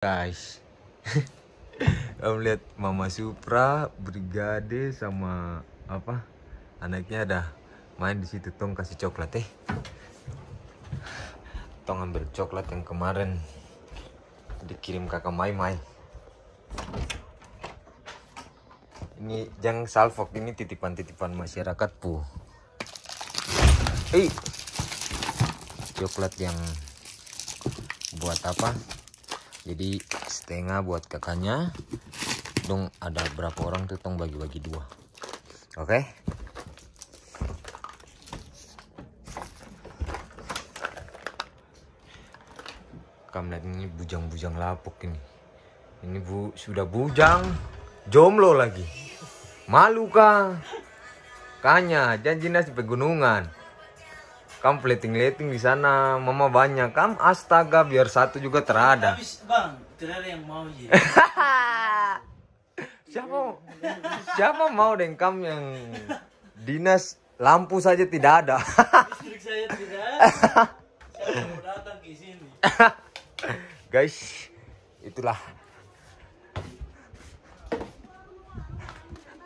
guys om lihat mama supra brigade sama apa anaknya ada main di situ tong kasih coklat eh tong ambil coklat yang kemarin dikirim kakak mai mai ini jang salvok ini titipan-titipan masyarakat pu eh coklat yang buat apa jadi setengah buat kakaknya dong ada berapa orang tuh tong bagi-bagi dua oke okay? kamu ini bujang-bujang lapuk ini ini bu sudah bujang jomblo lagi malu kah kanya janji nasi pegunungan kamu plating-leting di sana, mama banyak. Kamu astaga, biar satu juga terada. Habis, Bang, tidak yang mau ya. siapa siapa mau deng dengkam yang dinas lampu saja tidak ada. Listrik saya tidak ada. Saya mau datang ke sini. Guys, itulah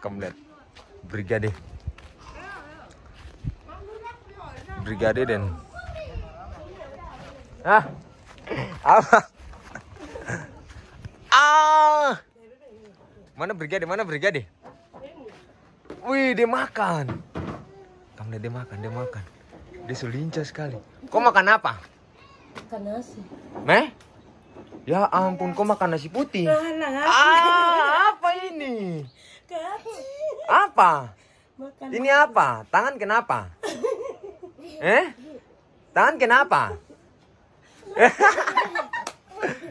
kamu lihat brigade Brigade Den. Ah. Apa? Ah. Mana Brigade? Mana Brigade? Wih, dia makan. lihat dia makan, dia makan. Dia selincah sekali. Kau makan apa? Makan nasi. Meh? Ya ampun, kau makan nasi putih. Nah, nah, nah. ah, apa ini? Apa? Ini apa? Tangan kenapa? Eh? Tangan kenapa?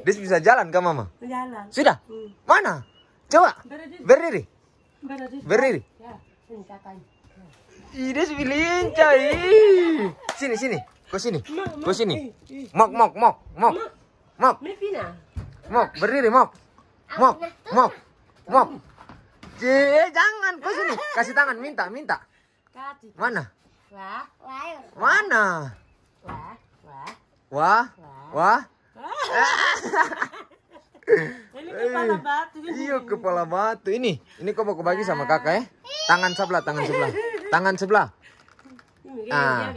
Dis bisa jalan kah mama? Jalan. Sudah? Hmm. Mana? Coba. Berdiri. Berdiri. Berdiri. Ya, Ih, Dis lincah. Sini, sini. ke sini. ke sini. Mok, mok, mok, mok. Mok. Mok, berdiri, mok. Mok, mok, mok. Cie, jangan. ke sini. Kasih tangan, minta, minta. Mana? Wah. Mana? Wah. Wah. Wah. Wah. ini kepala batu. Iya kepala batu. Ini, ini kau mau wah, sama kakak ya? Tangan sebelah, tangan sebelah, tangan sebelah. Ah.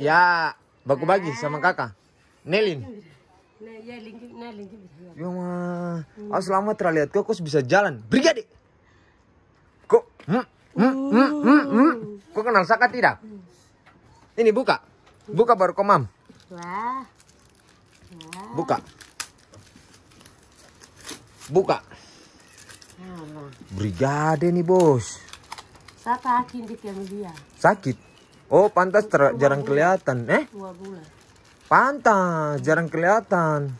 Ya, baku bagi sama ah. kakak. Nelin. Nah, ya wah, oh, ya, ah, selamat terlihat kok, wah, bisa jalan. Brigade. Kok? Hmm, hmm, hmm, hmm, hmm. Kau kenal Saka tidak? Hmm. Ini buka. Buka baru komam. mam. Buka. Buka. Brigade nih bos. Saka sakit yang dia. Sakit. Oh pantas ter jarang kelihatan. Eh? Dua bulan. Pantas jarang kelihatan.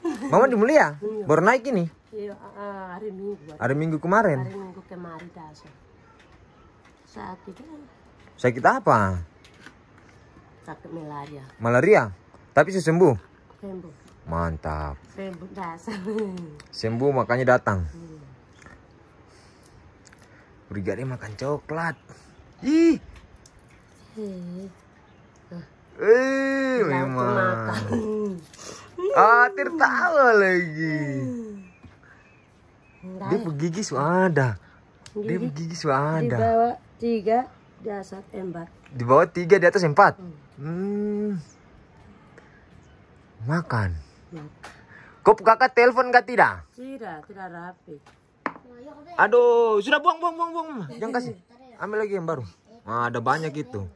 Hmm. Mama di Mulia? Iya. Baru naik ini? Iya, ah, ah, hari Minggu. kemarin? Hari Minggu kemarin, sakit. Sakit apa? Sakit malaria. Malaria? Tapi sembuh? Sembuh. Mantap. Sembuh dasar. Sembuh makanya datang. Hmm. makan coklat. Ih. Eh, memang. Atir tertawa lagi. Dia bergigi sudah ada. Dia bergigi sudah ada tiga di atas empat di bawah tiga di atas empat hmm. hmm. makan ya. kok kakak telepon gak tidak tidak tidak rapi aduh sudah buang buang buang buang jangan kasih ambil lagi yang baru nah, ada banyak itu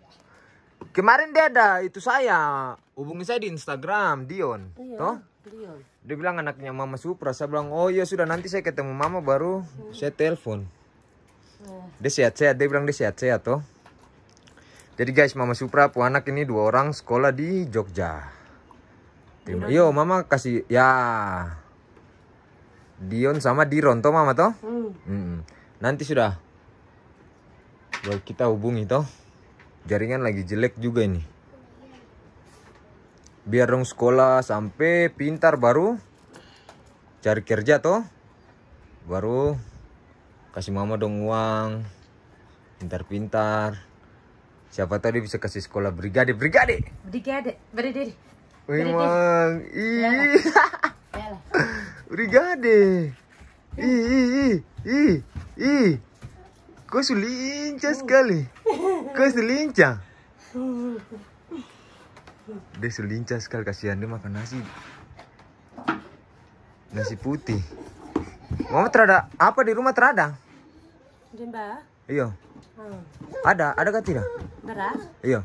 kemarin dia ada itu saya hubungi saya di Instagram Dion iya, toh Dion. dia bilang anaknya Mama Supra saya bilang oh iya sudah nanti saya ketemu Mama baru hmm. saya telepon dia sehat-sehat, dia bilang dia sehat-sehat tuh. Jadi guys, Mama Supra anak ini dua orang sekolah di Jogja. Terima. Yo, Mama kasih ya. Dion sama Diron toh Mama toh? Hmm. Mm Nanti sudah Baru kita hubungi toh. Jaringan lagi jelek juga ini. Biar dong sekolah sampai pintar baru cari kerja toh. Baru kasih mama dong uang pintar-pintar siapa tahu dia bisa kasih sekolah brigade brigade brigade brigade memang mang, iya, ih, iya, brigade, ih, ih, ih, ih, kau sulincah hmm. sekali, kau sulincah, dia sulincah sekali kasihan dia makan nasi, nasi putih. Mama terada apa di rumah terada? Jemba. Iya. Hmm. Ada, ada gak tidak? Beras. Iya.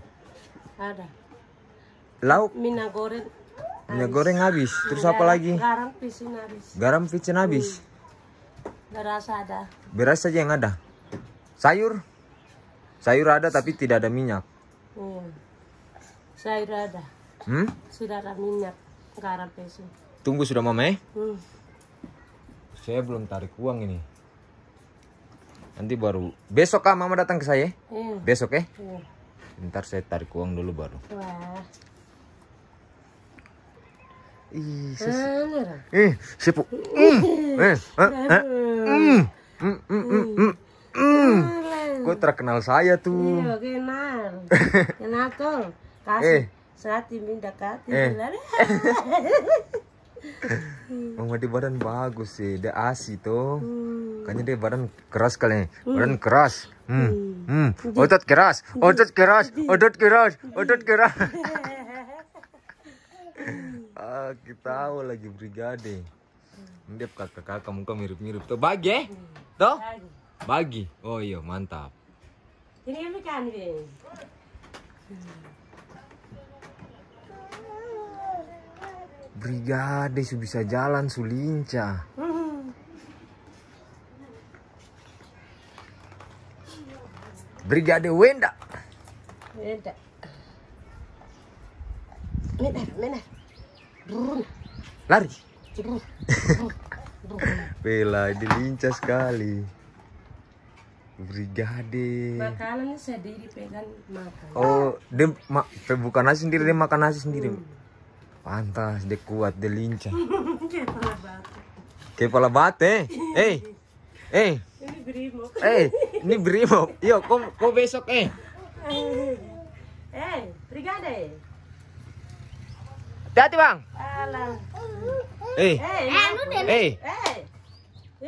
Ada. Lauk. Minyak goreng. Minyak goreng habis. Terus ada apa lagi? Garam pisin habis. Garam pisin habis. Hmm. Beras ada. Beras saja yang ada. Sayur? Sayur ada tapi tidak ada minyak. Hmm. Sayur ada. Hmm? Sudah ada minyak, garam pisin. Tunggu sudah mama eh? Hmm saya belum tarik uang ini nanti baru besok kak mama datang ke saya iya. besok ya iya. ntar saya tarik uang dulu baru Wah. Ih, mm. eh, siapa? Eh, eh mm. Mm, Kok terkenal saya tuh? Iya, kenal. Kenal tuh. Kasih. Eh. Saat diminta kati. Eh. Ah. Mama dia badan bagus sih, dia asi tuh. Hmm. Kayaknya dia badan keras kali, hmm. badan keras. Hmm. Hmm. hmm. Otot keras, otot keras, otot keras, otot keras. ah, kita tahu lagi brigade. Dia kakak-kakak muka mirip-mirip tuh. Bagi? Tuh? Eh. Bagi. Oh iya, mantap. Ini kami kan, Brigade su bisa jalan su lincah. Brigade Wenda. Wenda. Menar, menar. Brun. Lari. Brun. Bela lincah sekali. Brigade. Makanan sendiri pegang makan. Oh, dia ma bukan nasi sendiri, dia makan nasi sendiri. Hmm. Pantas dia kuat, dia lincah. Kepala bate. Eh. eh. Eh. Ini brimo. Eh, ini brimo. Yo, iya, kok kau besok eh. Eh, brigade. Hati-hati, Bang. Alah. Eh. Eh, anu, eh.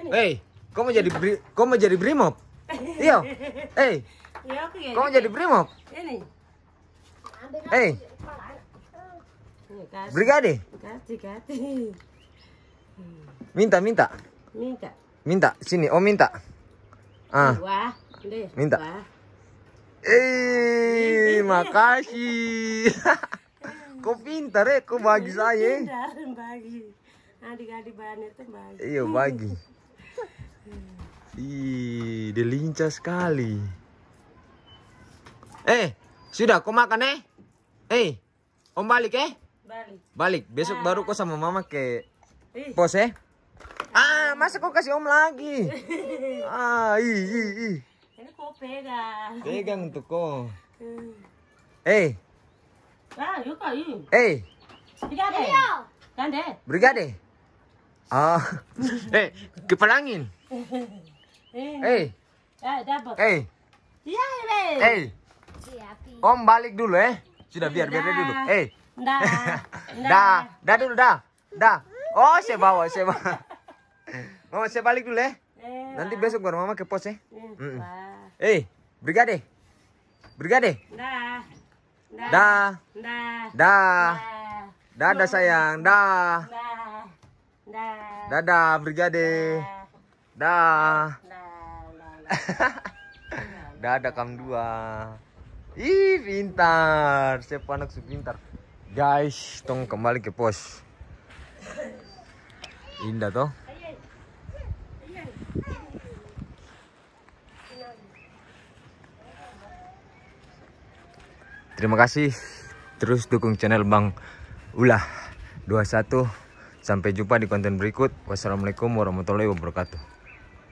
Eh. Kau mau jadi bri kau mau jadi brimo? Iya. Eh. kok mau jadi brimo? Iya. Eh. Iya, gitu. Ini. Eh. Kasih. Brigade? Kasih, kasih. Minta, minta. Minta. Minta, sini. Oh, minta. Ah. Wah, minta. Eh, makasih. Kau pintar ya, eh? kau bagi iya, saya. Pintar, bagi. Adik-adik banyak bagi. Iya, bagi. Ih, dia sekali. Eh, sudah kau makan eh? Eh, om balik eh? Balik. Balik. Besok nah. baru kau sama mama ke Ih. pos eh? Ah, masa kau kasih om lagi? ah, i, i, i. Ini kok pegang. Pegang untuk kau. Eh. Wah, eh. yuk ayo Eh. Brigade. Brigade. Brigade. Ah. eh, kepalangin eh. eh. Eh, dapat. Eh. Iya, Eh. Om balik dulu eh. Sudah biar iya. biar dulu. Eh. Dah. dah. Dah dulu dah. Dah. Oh, saya bawa, saya bawa. Mama saya balik dulu ya. Eh, Nanti besok baru mama ke pos ya. Mm -mm. Eh, brigade. Eh, eh, brigade. Dah. Dah. Dah. Dah. Dah. Dah, dah sayang. Dah. Dah. Dah. Dadah brigade. Dah. Dah ada kam dua. Ih, pintar. Siapa anak sepintar guys tong kembali ke pos indah toh terima kasih terus dukung channel Bang Ulah 21 sampai jumpa di konten berikut wassalamualaikum warahmatullahi wabarakatuh